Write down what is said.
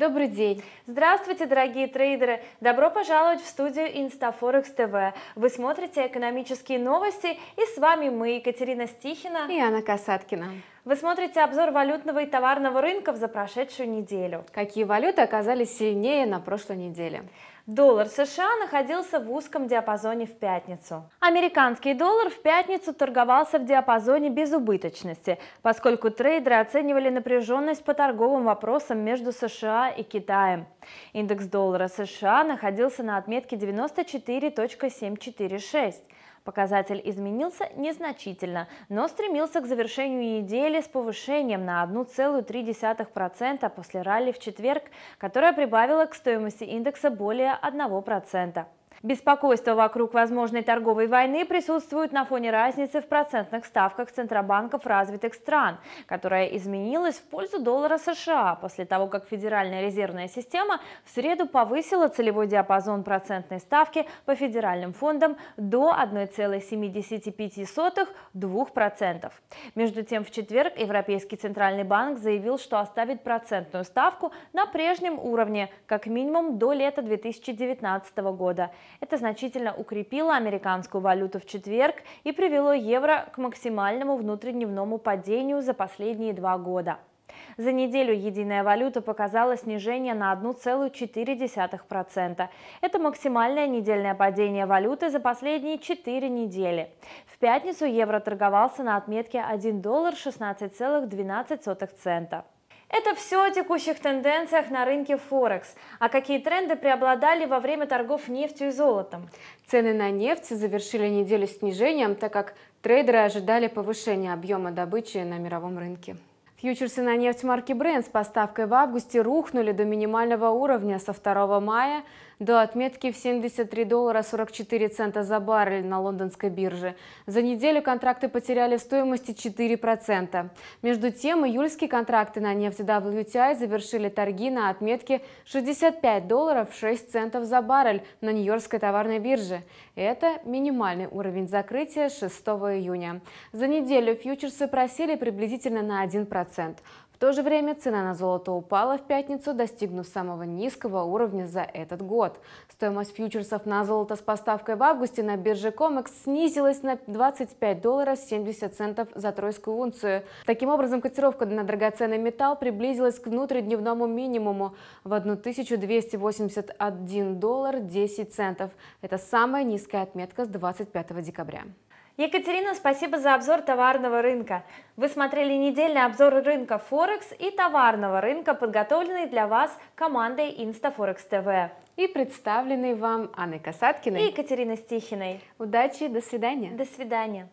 Добрый день. Здравствуйте, дорогие трейдеры. Добро пожаловать в студию InstaForex TV. Вы смотрите экономические новости и с вами мы, Екатерина Стихина и Анна Касаткина. Вы смотрите обзор валютного и товарного рынков за прошедшую неделю. Какие валюты оказались сильнее на прошлой неделе? Доллар США находился в узком диапазоне в пятницу. Американский доллар в пятницу торговался в диапазоне безубыточности, поскольку трейдеры оценивали напряженность по торговым вопросам между США и Китаем. Индекс доллара США находился на отметке 94.746. Показатель изменился незначительно, но стремился к завершению недели с повышением на 1,3% после ралли в четверг, которое прибавило к стоимости индекса более 1%. Беспокойство вокруг возможной торговой войны присутствует на фоне разницы в процентных ставках центробанков развитых стран, которая изменилась в пользу доллара США после того, как Федеральная резервная система в среду повысила целевой диапазон процентной ставки по федеральным фондам до 1,75-2%. Между тем, в четверг Европейский центральный банк заявил, что оставит процентную ставку на прежнем уровне, как минимум до лета 2019 года. Это значительно укрепило американскую валюту в четверг и привело евро к максимальному внутридневному падению за последние два года. За неделю единая валюта показала снижение на 1,4%. Это максимальное недельное падение валюты за последние 4 недели. В пятницу евро торговался на отметке 1 доллар 16,12 цента. Это все о текущих тенденциях на рынке Форекс. А какие тренды преобладали во время торгов нефтью и золотом? Цены на нефть завершили неделю снижением, так как трейдеры ожидали повышения объема добычи на мировом рынке. Фьючерсы на нефть марки Brent с поставкой в августе рухнули до минимального уровня со 2 мая – до отметки в 73 доллара 44 цента за баррель на лондонской бирже. За неделю контракты потеряли в стоимости 4%. Между тем, июльские контракты на нефть WTI завершили торги на отметке 65 долларов 6 центов за баррель на Нью-Йоркской товарной бирже. Это минимальный уровень закрытия 6 июня. За неделю фьючерсы просели приблизительно на 1% то же время цена на золото упала в пятницу, достигнув самого низкого уровня за этот год. Стоимость фьючерсов на золото с поставкой в августе на бирже COMEX снизилась на 25 долларов 70 центов за тройскую унцию. Таким образом, котировка на драгоценный металл приблизилась к внутридневному минимуму в 1281 доллар 10 центов. Это самая низкая отметка с 25 декабря. Екатерина, спасибо за обзор товарного рынка. Вы смотрели недельный обзор рынка Форекс и товарного рынка, подготовленный для вас командой Инстафорекс ТВ. И представленный вам Анной Касаткиной и Екатериной Стихиной. Удачи, и до свидания. До свидания.